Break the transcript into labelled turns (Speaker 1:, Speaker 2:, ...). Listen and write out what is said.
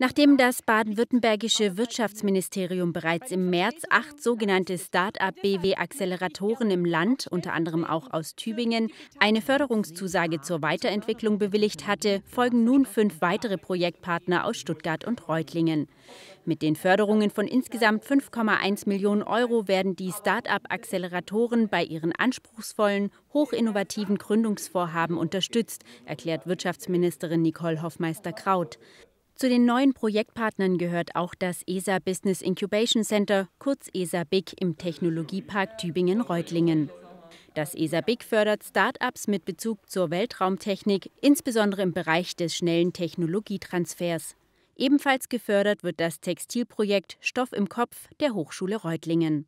Speaker 1: Nachdem das baden-württembergische halt Wirtschaftsministerium bereits im März acht sogenannte Start-up-BW-Acceleratoren im Land, unter anderem auch aus Tübingen, eine Förderungszusage zur Weiterentwicklung bewilligt hatte, folgen nun fünf weitere Projektpartner aus Stuttgart und Reutlingen. Mit den Förderungen von insgesamt 5,1 Millionen Euro werden die Start-up-Acceleratoren bei ihren anspruchsvollen, hochinnovativen Gründungsvorhaben unterstützt, erklärt Wirtschaftsministerin Nicole Hoffmeister-Kraut. Zu den neuen Projektpartnern gehört auch das ESA Business Incubation Center, kurz ESA-BIC, im Technologiepark Tübingen-Reutlingen. Das ESA-BIC fördert Start-ups mit Bezug zur Weltraumtechnik, insbesondere im Bereich des schnellen Technologietransfers. Ebenfalls gefördert wird das Textilprojekt Stoff im Kopf der Hochschule Reutlingen.